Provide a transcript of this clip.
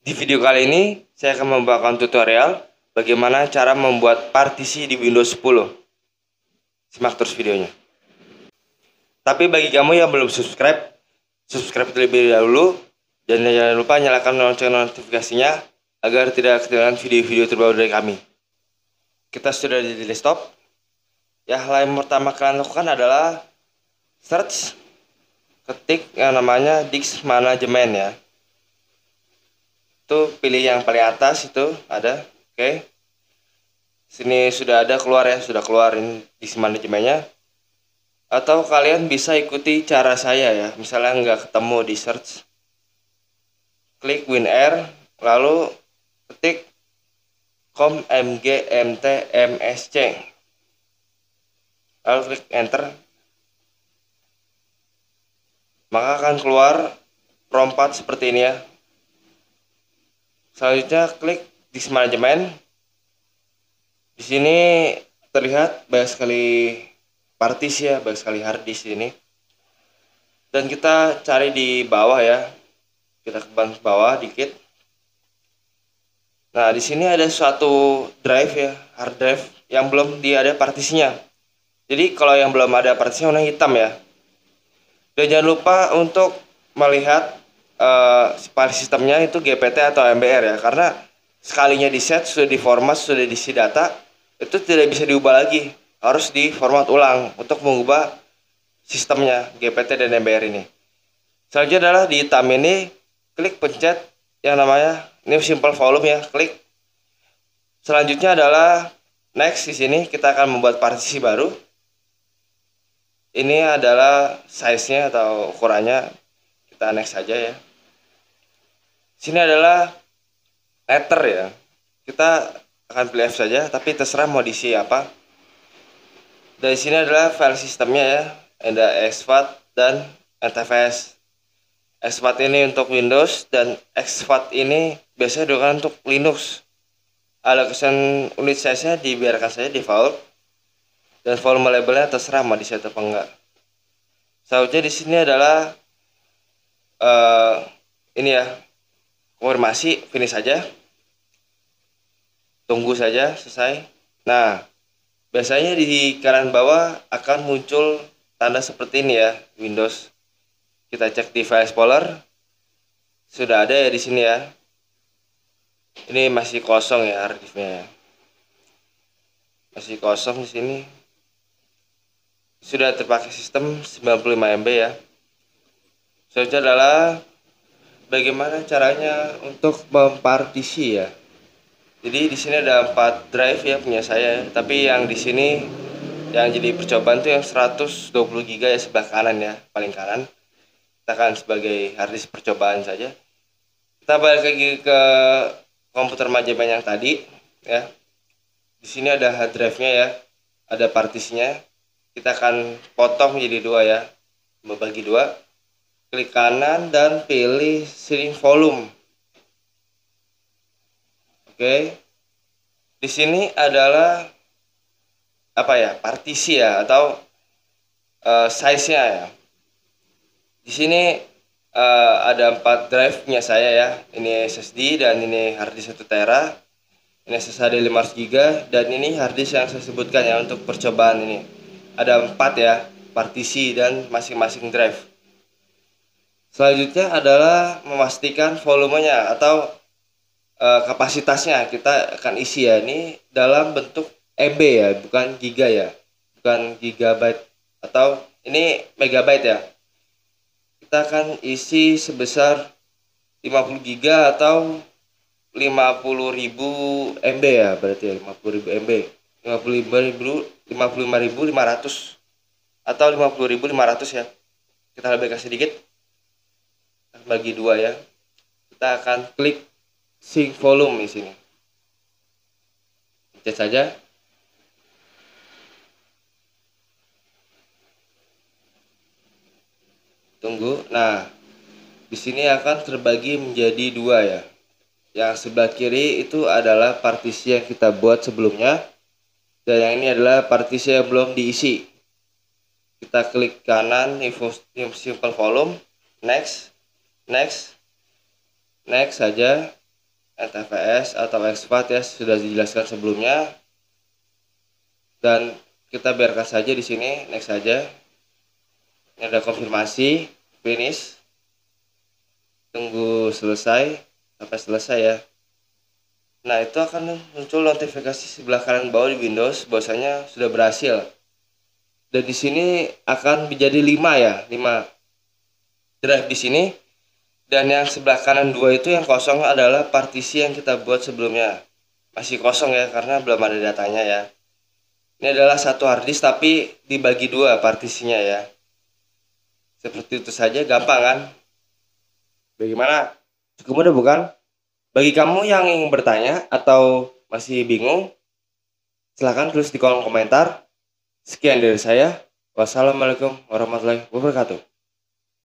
Di video kali ini, saya akan membawakan tutorial bagaimana cara membuat partisi di Windows 10. Simak terus videonya. Tapi bagi kamu yang belum subscribe, subscribe terlebih dahulu dan jangan lupa nyalakan lonceng notifikasinya agar tidak ketinggalan video-video terbaru dari kami. Kita sudah di desktop. Ya, hal yang pertama kalian lakukan adalah search ketik yang namanya Dix Management ya itu pilih yang paling atas itu ada oke okay. sini sudah ada keluar ya sudah keluarin di manajemennya atau kalian bisa ikuti cara saya ya misalnya nggak ketemu di search klik air lalu ketik com mg mt msc lalu klik enter maka akan keluar prompt seperti ini ya Selanjutnya klik di manajemen. Di sini terlihat banyak sekali partisi ya, banyak sekali hard disk sini. Dan kita cari di bawah ya. Kita ke bawah dikit. Nah, di sini ada suatu drive ya, hard drive yang belum dia ada partisinya. Jadi kalau yang belum ada partisinya warna hitam ya. Dan jangan lupa untuk melihat uh, sistemnya itu GPT atau MBR ya karena sekalinya di set sudah di format sudah diisi data itu tidak bisa diubah lagi harus di format ulang untuk mengubah sistemnya GPT dan MBR ini selanjutnya adalah di tab ini klik pencet yang namanya new simple volume ya klik selanjutnya adalah next di sini kita akan membuat partisi baru ini adalah size nya atau ukurannya kita next saja ya sini adalah letter ya kita akan pilih F saja tapi terserah mau diisi apa dari sini adalah file sistemnya ya ada XFAT dan NTFS XFAT ini untuk Windows dan XFAT ini biasanya digunakan untuk Linux allocation unit size nya dibiarkan saja default dan volume labelnya terserah mau diisi atau enggak selanjutnya di sini adalah uh, ini ya konfirmasi finish aja tunggu saja selesai nah biasanya di kanan bawah akan muncul tanda seperti ini ya Windows kita cek device file sudah ada ya di sini ya ini masih kosong ya arsipnya ya. masih kosong di sini sudah terpakai sistem 95 MB ya selanjutnya adalah bagaimana caranya untuk mempartisi ya. Jadi di sini ada empat drive ya punya saya, tapi yang di sini yang jadi percobaan tuh yang 120 GB ya sebelah kanan ya, paling kanan. Kita akan sebagai harddisk percobaan saja. Kita balik lagi ke komputer majapahit yang tadi ya. Di sini ada hard drive-nya ya, ada partisinya. Kita akan potong menjadi dua ya, membagi dua klik kanan dan pilih shrink volume oke di sini adalah apa ya partisi ya atau uh, eh, size nya ya di sini uh, ada empat drive nya saya ya ini SSD dan ini harddisk 1 tera ini SSD 500 GB dan ini harddisk yang saya sebutkan ya untuk percobaan ini ada empat ya partisi dan masing-masing drive Selanjutnya adalah memastikan volumenya atau e, kapasitasnya kita akan isi ya ini dalam bentuk MB ya, bukan giga ya. Bukan gigabyte atau ini megabyte ya. Kita akan isi sebesar 50 giga atau 50.000 MB ya berarti ya 50.000 MB. 55.500 atau 50.500 ya. Kita lebih kasih sedikit bagi dua ya kita akan klik sync volume di sini pencet saja tunggu nah di sini akan terbagi menjadi dua ya yang sebelah kiri itu adalah partisi yang kita buat sebelumnya dan yang ini adalah partisi yang belum diisi kita klik kanan info simple volume next next next saja NTFS atau ekspat ya sudah dijelaskan sebelumnya dan kita biarkan saja di sini next saja ini ada konfirmasi finish tunggu selesai sampai selesai ya nah itu akan muncul notifikasi sebelah kanan bawah di Windows bahwasanya sudah berhasil dan di sini akan menjadi 5 ya 5 drive di sini dan yang sebelah kanan dua itu yang kosong adalah partisi yang kita buat sebelumnya masih kosong ya karena belum ada datanya ya ini adalah satu harddisk tapi dibagi dua partisinya ya seperti itu saja gampang kan bagaimana cukup mudah bukan bagi kamu yang ingin bertanya atau masih bingung silahkan tulis di kolom komentar sekian dari saya wassalamualaikum warahmatullahi wabarakatuh